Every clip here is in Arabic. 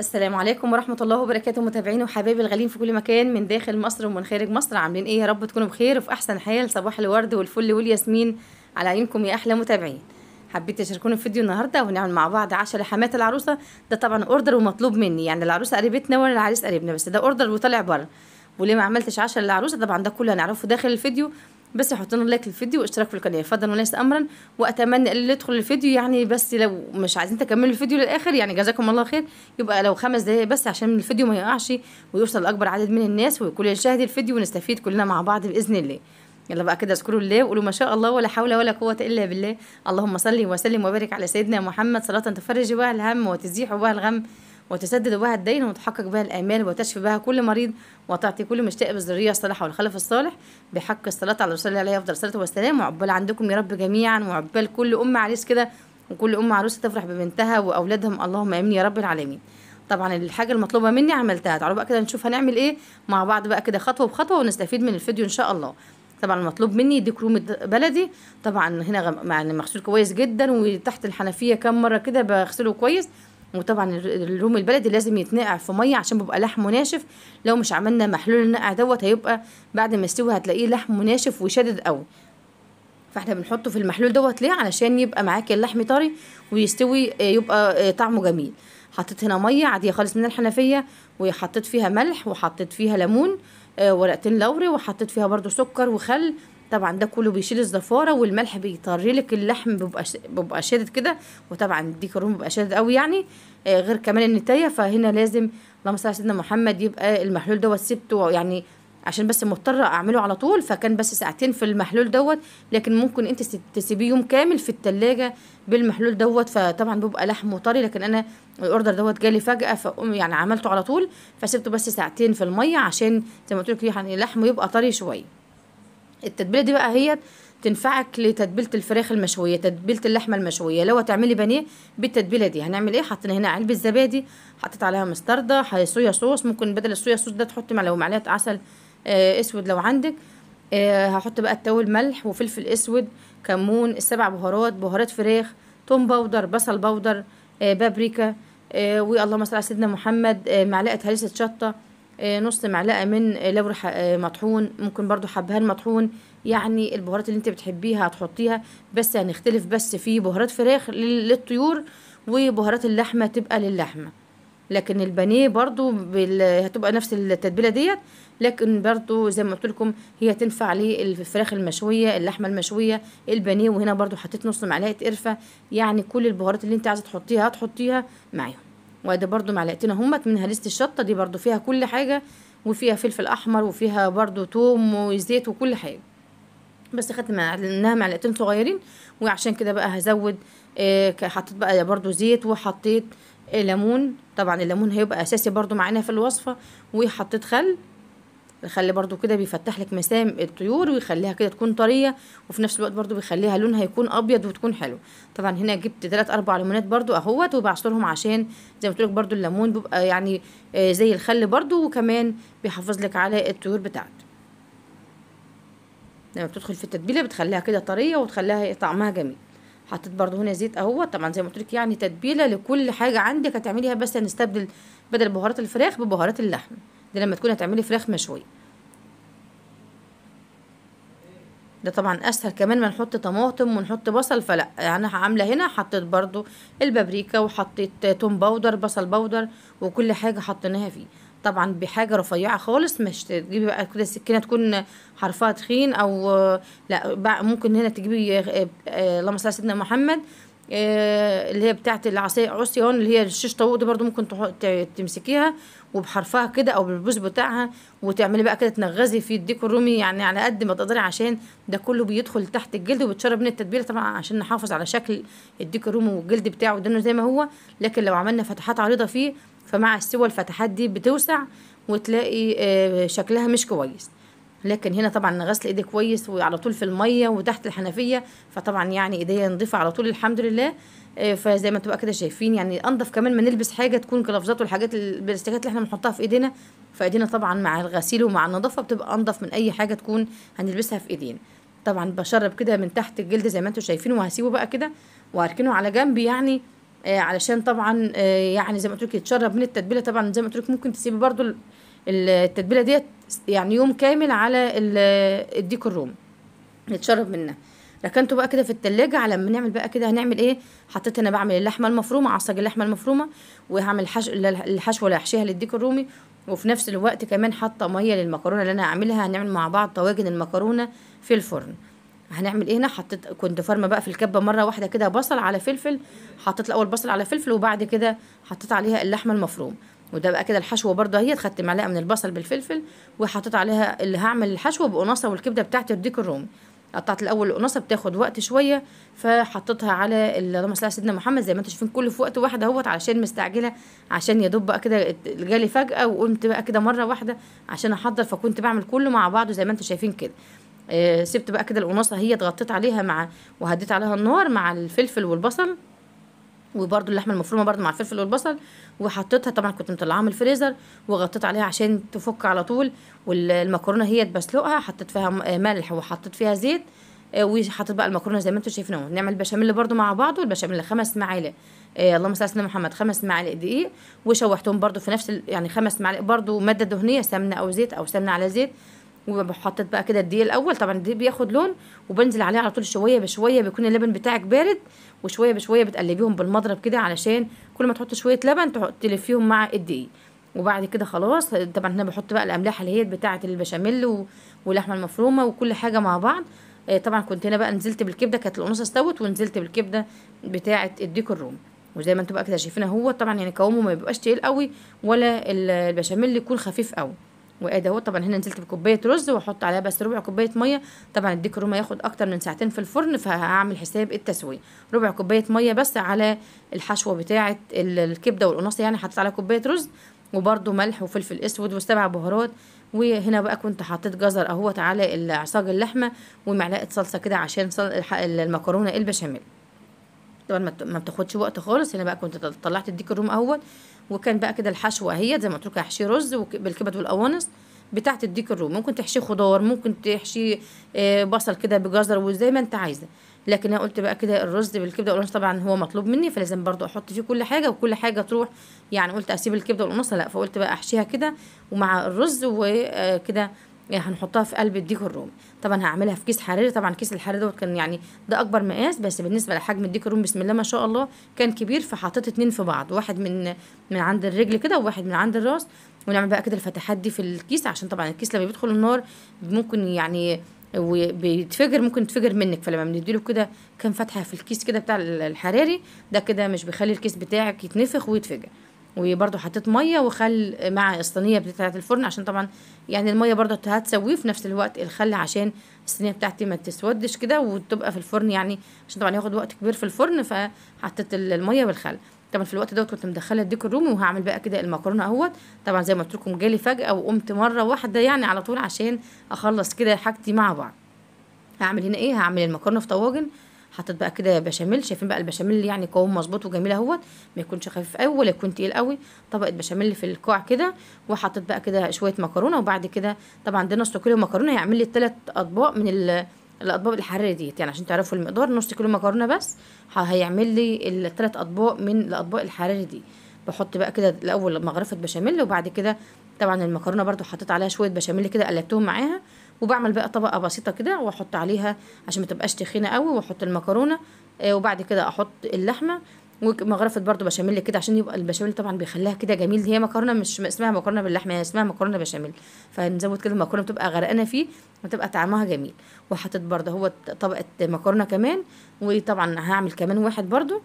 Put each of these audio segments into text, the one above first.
السلام عليكم ورحمة الله وبركاته متابعين وحبايبي الغالين في كل مكان من داخل مصر ومن خارج مصر عاملين ايه يا رب تكونوا بخير وفي أحسن حال صباح الورد والفل والياسمين على عينكم يا أحلى متابعين حبيت تشاركونا في فيديو النهارده ونعمل مع بعض عشاء لحمات العروسة ده طبعا اوردر ومطلوب مني يعني العروسة قريبتنا ولا العريس قريبنا بس ده اوردر وطالع بره وليه ما عملتش عشاء للعروسة طبعا ده كله هنعرفه داخل الفيديو بس لنا لايك للفيديو واشتراك في القناه فضلا وليس امرا واتمنى اللي يدخل الفيديو يعني بس لو مش عايزين تكملوا الفيديو للاخر يعني جزاكم الله خير يبقى لو خمس دقايق بس عشان الفيديو ما يقعش ويوصل لاكبر عدد من الناس وكل يشاهد الفيديو ونستفيد كلنا مع بعض باذن الله يلا بقى كده اذكروا الله وقولوا ما شاء الله ولا حول ولا قوة إلا بالله اللهم صل وسلم وبارك على سيدنا محمد صلاة تفرج بها الهم وتزيح بها الغم وتسدد بها الدين وتحقق بها الآمال وتشفي بها كل مريض وتعطي كل مشتاق بالذرية الصالحة والخلف الصالح بحق الصلاة على رسول الله عليه أفضل الصلاة والسلام وعقبال عندكم يا رب جميعا وعقبال كل أم عريس كده وكل أم عروسة تفرح ببنتها وأولادهم اللهم آمين يا رب العالمين طبعا الحاجه المطلوبه مني عملتها تعالوا بقى كده نشوف هنعمل ايه مع بعض بقى كده خطوه بخطوه ونستفيد من الفيديو ان شاء الله طبعا المطلوب مني روم بلدي طبعا هنا يعني مغسول كويس جدا وتحت الحنفيه كام مره كده بغسله كويس وطبعا الروم البلدي لازم يتنقع في ميه عشان بيبقى لحمه ناشف لو مش عملنا محلول النقع دوت هيبقى بعد ما يستوي هتلاقيه لحمه ناشف وشادد قوي فاحنا بنحطه في المحلول دوت ليه علشان يبقى معاك اللحم طري ويستوي آه، يبقى آه، طعمه جميل حطيت هنا ميه عاديه خالص من الحنفيه وحطيت فيها ملح وحطيت فيها ليمون آه، ورقتين لوري وحطيت فيها برده سكر وخل طبعا ده كله بيشيل الزفاره والملح بيطري لك اللحم بيبقى بيبقى شادد كده وطبعا دي الرومي بيبقى شادد قوي يعني آه، غير كمان النتايه فهنا لازم اللهم صل على سيدنا محمد يبقى المحلول دوت سبته يعني عشان بس مضطره اعمله على طول فكان بس ساعتين في المحلول دوت لكن ممكن انت تسيبيه يوم كامل في التلاجة بالمحلول دوت فطبعا بيبقى لحم طري لكن انا الاوردر دوت جالي فجاه فقوم يعني عملته على طول فسبته بس ساعتين في الميه عشان زي ما قلت لك يعني لحمه يبقى طري شويه التتبيله دي بقى هي تنفعك لتتبيله الفراخ المشويه تتبيله اللحمه المشويه لو هتعملي بانيه بالتتبيله دي هنعمل ايه حطينا هنا علبه زبادي حطيت عليها مستردة صويا صوص ممكن بدل الصويا صوص ده تحطي لو معلقه عسل آه اسود لو عندك آه هحط بقى التوابل ملح وفلفل اسود كمون السبع بهارات بهارات فراخ توم باودر بصل باودر آه بابريكا آه واللهم صل على سيدنا محمد آه معلقه هريسه شطه آه، نص معلقه من آه، لورا آه، مطحون ممكن برضو حبهان مطحون يعني البهارات اللي انت بتحبيها هتحطيها بس هنختلف يعني بس في بهارات فراخ للطيور وبهارات اللحمه تبقى للحمه لكن البانيه برضو بال... هتبقى نفس التتبيله ديت لكن برضو زي ما قلت لكم هي تنفع للفراخ المشويه اللحمه المشويه البانيه وهنا برضو حطيت نص معلقه قرفه يعني كل البهارات اللي انت عايزه تحطيها هتحطيها معاهم وادي برضو معلقتين اهمت من هريسه الشطه دي برضو فيها كل حاجه وفيها فلفل احمر وفيها برضو توم وزيت وكل حاجه بس خدت منها معلقتين صغيرين وعشان كده بقى هزود آه، حطيت بقى برضو زيت وحطيت آه، ليمون طبعا الليمون هيبقى اساسي برضو معانا في الوصفه وحطيت خل الخل برضو كده بيفتح لك مسام الطيور ويخليها كده تكون طريه وفي نفس الوقت برضو بيخليها لونها يكون ابيض وتكون حلو طبعا هنا جبت ثلاث اربع ليمونات برضو اهوت وبعصرهم عشان زي ما قلت لك برضو الليمون بيبقى يعني آه، زي الخل برضو وكمان بيحافظ لك على الطيور بتاعته لما بتدخل في التتبيله بتخليها كده طريه وتخليها طعمها جميل حطيت برضو هنا زيت اهوت طبعا زي ما قلت لك يعني تتبيله لكل حاجه عندك هتعمليها بس هنستبدل بدل بهارات الفراخ ببهارات اللحم ده لما تكوني هتعملي فراخ مشوي ده طبعا اسهل كمان ما نحط طماطم ونحط بصل فلا يعني عامله هنا حطيت برضو البابريكا وحطيت توم باودر بصل باودر وكل حاجه حطيناها فيه طبعا بحاجه رفيعه خالص مش تجيبي بقى كده السكينه تكون حرفها تخين او لا ممكن هنا تجيبي آه، آه، اللهم صل على سيدنا محمد آه، اللي هي بتاعت العصايه هون اللي هي الشيش طاووق دي برضو ممكن تمسكيها وبحرفها كده او بالبوز بتاعها وتعملي بقى كده تنغزي في الديك الرومي يعني على قد ما تقدري عشان ده كله بيدخل تحت الجلد وبتشرب من التتبيله طبعا عشان نحافظ على شكل الديك الرومي والجلد بتاعه ده زي ما هو لكن لو عملنا فتحات عريضه فيه فمع السوى الفتحات دي بتوسع وتلاقي آه، شكلها مش كويس لكن هنا طبعا غسل ايدي كويس وعلى طول في الميه وتحت الحنفيه فطبعا يعني ايديا نضيفه على طول الحمد لله آه، فزي ما انتم بقى كده شايفين يعني انضف كمان ما نلبس حاجه تكون كلافزات والحاجات البلاستيكات اللي احنا بنحطها في ايدينا فايدينا طبعا مع الغسيل ومع النظافه بتبقى انضف من اي حاجه تكون هنلبسها في ايدينا طبعا بشرب كده من تحت الجلد زي ما انتم شايفين وهسيبه بقى كده وهركنه على جنب يعني آه علشان طبعا آه يعني زي ما قلت لك يتشرب من التتبيله طبعا زي ما قلت لك ممكن تسيبي برده التتبيله ديت يعني يوم كامل على الديك الروم نتشرب منها ركنته بقى كده في التلاجة على ما نعمل بقى كده هنعمل ايه حطيت انا بعمل اللحمه المفرومه عصاج اللحمه المفرومه وهعمل حش... الحشوه اللي هحشيها للديك الرومي وفي نفس الوقت كمان حاطه ميه للمكرونه اللي انا هعملها هنعمل مع بعض طواجن المكرونه في الفرن هنعمل ايه هنا حطيت كنت فارمه بقى في الكبه مره واحده كده بصل على فلفل حطيت الاول بصل على فلفل وبعد كده حطيت عليها اللحمه المفرومه وده بقى كده الحشوه برده اهيت خدت معلقه من البصل بالفلفل وحطيت عليها اللي هعمل الحشوه بقناصه والكبده بتاعتي الديك الرومي قطعت الاول القناصه بتاخد وقت شويه فحطيتها على اللهم صل على سيدنا محمد زي ما انتم شايفين كله في وقت واحد اهوت علشان مستعجله عشان يا دوب بقى كده جالي فجاه وقمت بقى كده مره واحده عشان احضر فكنت بعمل كله مع بعضه زي ما انتم شايفين كده آه، سبت بقى كده القناصه هي اتغطيت عليها مع وهديت عليها النار مع الفلفل والبصل وبرده اللحمه المفرومه برده مع الفلفل والبصل وحطيتها طبعا كنت مطلعاها من الفريزر وغطيت عليها عشان تفك على طول والمكرونه هي بسلقها حطيت فيها ملح وحطيت فيها زيت آه، وحطيت بقى المكرونه زي ما انتم شايفين اهو نعمل بشاميل برده مع بعضه البشاميل خمس معالق آه، اللهم صل على سيدنا محمد خمس معالق دقيق وشوحتهم برده في نفس يعني خمس معالق برده ماده دهنيه سمنه او زيت او سمنه على زيت وحطيت بقى كده الدقيق الاول طبعا الدقيق بياخد لون وبنزل عليه على طول شويه بشويه بيكون اللبن بتاعك بارد وشويه بشويه بتقلبيهم بالمضرب كده علشان كل ما تحطي شويه لبن تلفيهم مع الدقيق وبعد كده خلاص طبعا هنا بحط بقى الاملاح اللي هي بتاعه البشاميل واللحمه المفرومه وكل حاجه مع بعض آه، طبعا كنت هنا بقى نزلت بالكبده كانت القنصه استوت ونزلت بالكبده بتاعه الديك الرومي وزي ما انتم بقى كده شايفين هو طبعا يعني قوامه ما بيبقاش تقيل قوي ولا البشاميل يكون خفيف قوي وادي اهو طبعا هنا نزلت بكوبايه رز واحط عليها بس ربع كوبايه ميه طبعا الديك الرومي ياخد اكتر من ساعتين في الفرن فهعمل حساب التسويه ربع كوبايه ميه بس على الحشوه بتاعه الكبده والقناصه يعني حطيت عليها كوبايه رز وبرده ملح وفلفل اسود وسبع بهارات وهنا بقى كنت حطيت جزر اهوت على عصاج اللحمه ومعلقه صلصه كده عشان المكرونه البشاميل طبعا ما بتاخدش وقت خالص هنا يعني بقى كنت طلعت الديك الروم اهوت وكان بقى كده الحشوه اهي زي ما قلت لكم هحشيه رز بالكبد والقوانص بتاعت الديك الروم ممكن تحشيه خضار ممكن تحشيه آه، بصل كده بجزر وزي ما انت عايزه لكن انا قلت بقى كده الرز بالكبده والقرنص طبعا هو مطلوب مني فلازم برضو احط فيه كل حاجه وكل حاجه تروح يعني قلت اسيب الكبده والقرنص لا فقلت بقى احشيها كده ومع الرز وكده آه، يعني هنحطها في قلب الديك الرومي طبعا هعملها في كيس حراري طبعا كيس الحراري دوت كان يعني ده اكبر مقاس بس بالنسبه لحجم الديك الرومي بسم الله ما شاء الله كان كبير فحطيت اتنين في بعض واحد من من عند الرجل كده وواحد من عند الراس ونعمل بقى كده الفتحات دي في الكيس عشان طبعا الكيس لما بيدخل النار ممكن يعني وبيتفجر ممكن يتفجر منك فلما بنديله كده كام فتحه في الكيس كده بتاع الحراري ده كده مش بيخلي الكيس بتاعك يتنفخ ويتفجر وبرده حطيت ميه وخل مع الصينيه بتاعه الفرن عشان طبعا يعني الميه برده هتسويه في نفس الوقت الخل عشان الصينيه بتاعتي ما تسودش كده وتبقى في الفرن يعني عشان طبعا ياخد وقت كبير في الفرن فحطيت الميه والخل طبعا في الوقت دوت كنت مدخله الديك الرومي وهعمل بقى كده المكرونه اهوت طبعا زي ما قلت لكم جالي فجاه وقمت مره واحده يعني على طول عشان اخلص كده حاجتي مع بعض هعمل هنا ايه هعمل المكرونه في طواجن حطيت بقى كده بشاميل شايفين بقى البشاميل يعني قوام مظبوط وجميل اهوت ما يكونش خفيف قوي ولا يكون تقيل قوي طبقه بشاميل في الكوع كده وحطيت بقى كده شويه مكرونه وبعد كده طبعا ده نص كيلو مكرونه هيعمل لي ثلاث اطباق من الاطباق الحراريه ديت يعني عشان تعرفوا المقدار نص كيلو مكرونه بس هيعمل لي الثلاث اطباق من الاطباق الحراريه دي بحط بقى كده الاول مغرفه بشاميل وبعد كده طبعا المكرونه برده حطيت عليها شويه بشاميل كده قلبتهم معاها وبعمل بقى طبقه بسيطه كده واحط عليها عشان ما تبقاش تخينه قوي واحط المكرونه آه، وبعد كده احط اللحمه ومغرفه برده بشاميل كده عشان يبقى البشاميل طبعا بيخليها كده جميل هي مكرونه مش اسمها مكرونه باللحمه هي اسمها مكرونه بشاميل فنزود كده المكرونه بتبقى غرقانه فيه وتبقى طعمها جميل وحطيت برده هو طبقه مكرونه كمان وطبعا هعمل كمان واحد برده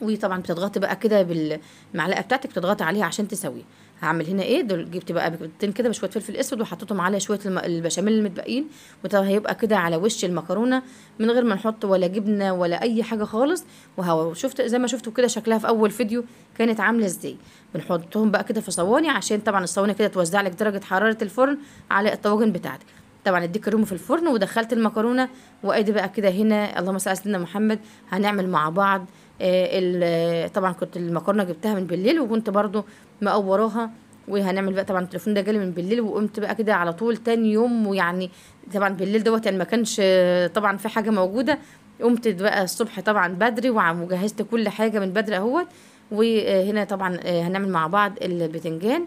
وطبعا بتضغطي بقى كده بالمعلقه بتاعتك بتضغطي عليها عشان تسويه هعمل هنا ايه دول جبت بقى بيضتين كده بشويه فلفل اسود وحطيتهم على شويه البشاميل المتبقين وده هيبقى كده على وش المكرونه من غير ما نحط ولا جبنه ولا اي حاجه خالص شفت زي ما شفتوا كده شكلها في اول فيديو كانت عامله ازاي بنحطهم بقى كده في صواني عشان طبعا الصواني كده توزع لك درجه حراره الفرن على الطواجن بتاعتك طبعا اديك الرومي في الفرن ودخلت المكرونه وادي بقى كده هنا اللهم صل على سيدنا محمد هنعمل مع بعض آه، آه، طبعا كنت المكرونه جبتها من بالليل وكنت برضو مقوراها وهنعمل بقى طبعا التليفون ده جالي من بالليل وقمت بقى كده على طول تاني يوم ويعني طبعا بالليل دوت يعني ما كانش آه، طبعا في حاجه موجوده قمت بقى الصبح طبعا بدري وجهزت كل حاجه من بدري اهوت وهنا طبعا هنعمل مع بعض البتنجان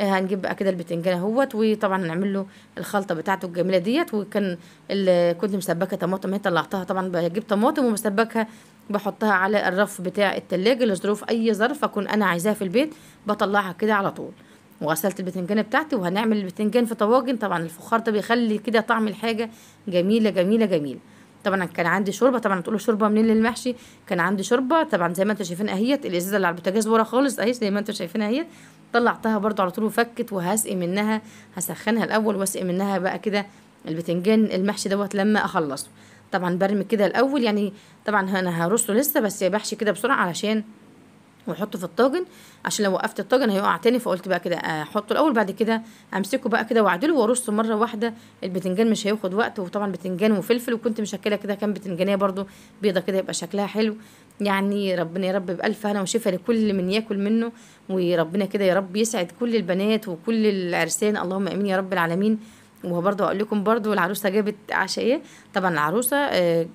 آه، هنجيب بقى كده البتنجان اهوت وطبعا هنعمل له الخلطه بتاعته الجميله ديت وكان كنت مسبكه طماطم هي طلعتها طبعا بجيب طماطم ومسبكها بحطها على الرف بتاع التلاجة لظروف اي ظرف اكون انا عايزاها في البيت بطلعها كده على طول وغسلت البتنجان بتاعتي وهنعمل البتنجان في طواجن طبعا الفخار ده بيخلي كده طعم الحاجه جميله جميله جميله طبعا كان عندي شوربه طبعا تقولوا شوربه منين للمحشي كان عندي شوربه طبعا زي ما انتم شايفين اهيت الازازه اللي على البوتاجاز ورا خالص اهي زي ما انتم شايفين اهيت طلعتها برضو على طول وفكت وهسقي منها هسخنها الاول واسقي منها بقى كده البتنجان المحشي دوت لما اخلصه طبعا برمي كده الاول يعني طبعا انا هرصه لسه بس بحشي كده بسرعه علشان واحطه في الطاجن عشان لو وقفت الطاجن هيقع تاني فقلت بقى كده احطه الاول بعد كده امسكه بقى كده واعدله وارصه مره واحده البتنجان مش هياخد وقت وطبعا بتنجان وفلفل وكنت مشكله كده كام بتنجانيه برده بيضه كده يبقى شكلها حلو يعني ربنا يا رب بألف هنا وشفا لكل من ياكل منه وربنا كده يا رب يسعد كل البنات وكل العرسان اللهم امين يا رب العالمين وبرضه اقول لكم برضه العروسه جابت عشاء طبعا العروسه آه،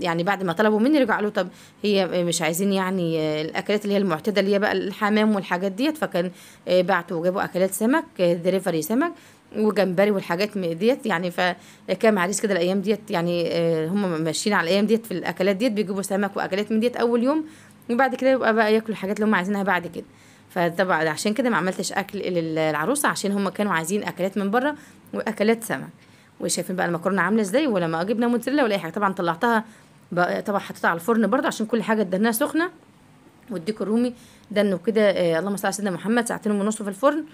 يعني بعد ما طلبوا مني رجعوا له طب هي مش عايزين يعني آه، الاكلات اللي هي المعتاده اللي هي بقى الحمام والحاجات ديت فكان آه، بعتوا وجابوا اكلات سمك دليفري سمك وجمبري والحاجات ديت يعني فكان معلش كده الايام ديت يعني آه، هم ماشيين على الايام ديت في الاكلات ديت بيجيبوا سمك واكلات من ديت اول يوم وبعد كده يبقى بقى ياكلوا الحاجات اللي هم عايزينها بعد كده فطبعا عشان كده ما عملتش اكل للعروسه عشان هم كانوا عايزين اكلات من بره واكلات سمك وشايفين بقى المكرونه عامله ازاي ولما جبنا موتزاريلا ولا اي حاجه طبعا طلعتها طبعا حطيتها على الفرن برده عشان كل حاجه ادهناها سخنه والديك الرومي دنه كده آه، اللهم صل على سيدنا محمد ساعتين ونص في الفرن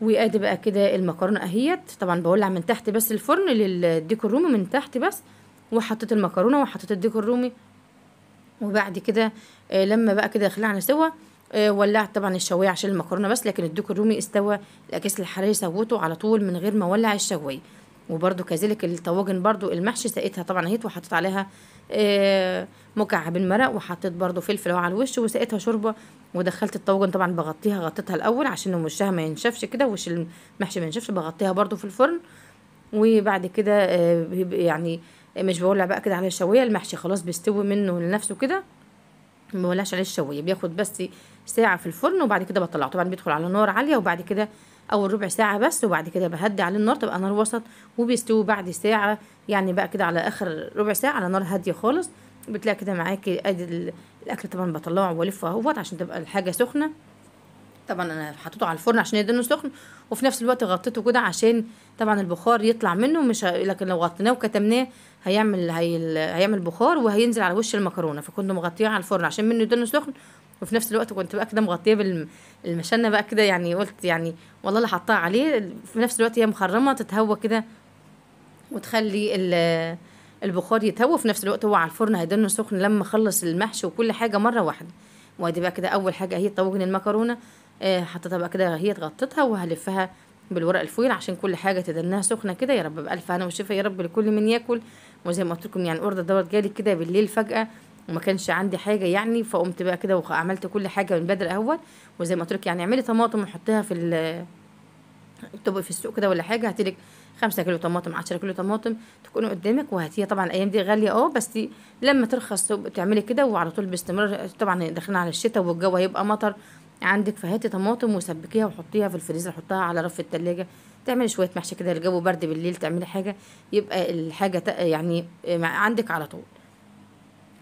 وادي بقى كده المكرونه اهيت طبعا بولع من تحت بس الفرن للديك الرومي من تحت بس وحطيت المكرونه وحطيت الديك الرومي وبعد كده آه لما بقى كده خلعنا سوا آه ولعت طبعا الشوايه عشان المكرونه بس لكن الديك الرومي استوى الاكياس الحراريه سوته على طول من غير ما اولع الشوايه وبرده كذلك الطواجن برده المحشي سقيتها طبعا اهيت وحطيت عليها آه، مكعب المرق وحطيت برده فلفل على الوش وسقيتها شوربه ودخلت الطواجن طبعا بغطيها غطيتها الاول عشان وشها ما ينشفش كده وش المحشي ما ينشفش بغطيها برده في الفرن وبعد كده آه، يعني مش بولع بقى كده على الشوايه المحشي خلاص بيستوي منه لنفسه كده مولاش عليه الشويه بياخد بس ساعه في الفرن وبعد كده بطلعه طبعا بيدخل على نار عاليه وبعد كده اول ربع ساعه بس وبعد كده بهدي عليه النار تبقى نار وسط وبيستوي بعد ساعه يعني بقى كده على اخر ربع ساعه على نار هاديه خالص بتلاقي كده معاكي ادي الاكل طبعا بطلعه والفه اهوت عشان تبقى الحاجه سخنه طبعا انا حطيته على الفرن عشان يدنه سخن وفي نفس الوقت غطيته كده عشان طبعا البخار يطلع منه مش ه... لكن لو غطيناه وكتمناه هيعمل هي... هيعمل بخار وهينزل على وش المكرونه فكنت مغطيه على الفرن عشان منه يدنه سخن وفي نفس الوقت كنت بقى كده مغطيه بالمشنه بقى كده يعني قلت يعني والله اللي حطاها عليه في نفس الوقت هي مخرمه تتهوى كده وتخلي ال... البخار يتهوى في نفس الوقت هو على الفرن هيدنه سخن لما اخلص المحشي وكل حاجه مره واحده وادي بقى كده اول حاجه اهي طوجن المكرونه آه، حطيتها بقى كده هي اتغطتها وهلفها بالورق الفويل عشان كل حاجه تدنها سخنه كده يا رب بالف هنا وشفا يا رب لكل من ياكل وزي ما قلت لكم يعني الاوردر دوت جالي كده بالليل فجاه وما كانش عندي حاجه يعني فقمت بقى كده وعملت كل حاجه من بدري اول وزي ما قلت لك يعني اعملي طماطم وحطيها في تبقي في السوق كده ولا حاجه هاتي لك 5 كيلو طماطم 10 كيلو طماطم تكونوا قدامك وهاتيها طبعا الايام دي غاليه اه بس لما ترخص تعملي كده وعلى طول باستمرار طبعا داخلين على الشتاء والجو هيبقى مطر عندك فهاتي طماطم وسبكيها وحطيها في الفريزر حطها على رف التلاجة تعملي شويه محشي كده الجو برد بالليل تعملي حاجه يبقى الحاجه يعني عندك على طول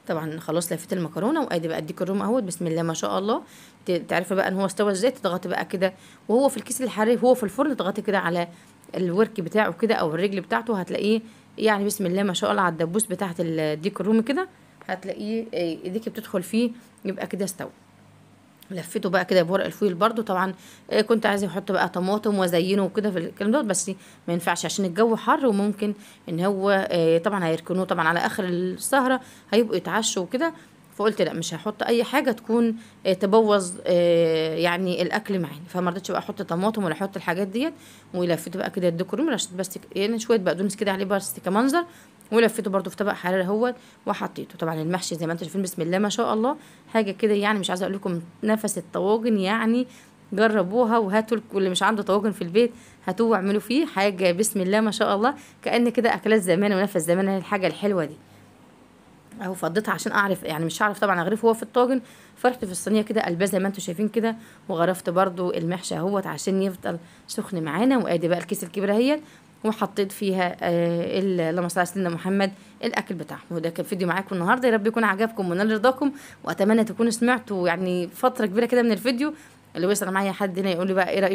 طبعا خلاص لفيت المكرونه وادي بقى اديك الروم اهوت بسم الله ما شاء الله تعرفي بقى ان هو استوى ازاي تضغطي بقى كده وهو في الكيس الحراري وهو في الفرن تضغطي كده على الورك بتاعه كده او الرجل بتاعته هتلاقيه يعني بسم الله ما شاء الله على الدبوس بتاعه الديك الرومي كده هتلاقيه إيه، ايديكي بتدخل فيه يبقى كده استوى لفيته بقى كده بورق الفويل برده طبعا آه، كنت عايزه احط بقى طماطم وازينه وكده في الكلام دوت بس ما ينفعش عشان الجو حر وممكن ان هو آه، طبعا هيركنوه طبعا على اخر السهره هيبقوا يتعشوا وكده فقلت لا مش هحط اي حاجه تكون آه، تبوظ يعني الاكل معايا فما رضيتش بقى احط طماطم ولا احط الحاجات ديت ولفيته بقى كده الديكور بس يعني شويه بقدونس كده عليه بس كمنظر ولفيته برده في طبق حراري اهوت وحطيته طبعا المحشي زي ما انتم شايفين بسم الله ما شاء الله حاجه كده يعني مش عايزه اقول لكم نفس الطواجن يعني جربوها وهاتوا اللي مش عنده طواجن في البيت هاتوه واعملوا فيه حاجه بسم الله ما شاء الله كان كده اكلات زمان ونفس زمان الحاجه الحلوه دي اهو فضيتها عشان اعرف يعني مش هعرف طبعا اغرفه هو في الطاجن فرحت في الصينيه كده قلباه زي ما انتم شايفين كده وغرفت برده المحشي اهوت عشان يفضل سخن معانا وادي بقى الكيس الكبيره اهيت وحطيت فيها آه، اللهم صل على سيدنا محمد الاكل بتاعهم وده كان فيديو معاكم النهارده يا رب يكون عجبكم ونال رضاكم واتمنى تكونوا سمعتوا يعني فتره كبيره كده من الفيديو اللي بيسال معايا حد هنا يقول لي بقى ايه رايك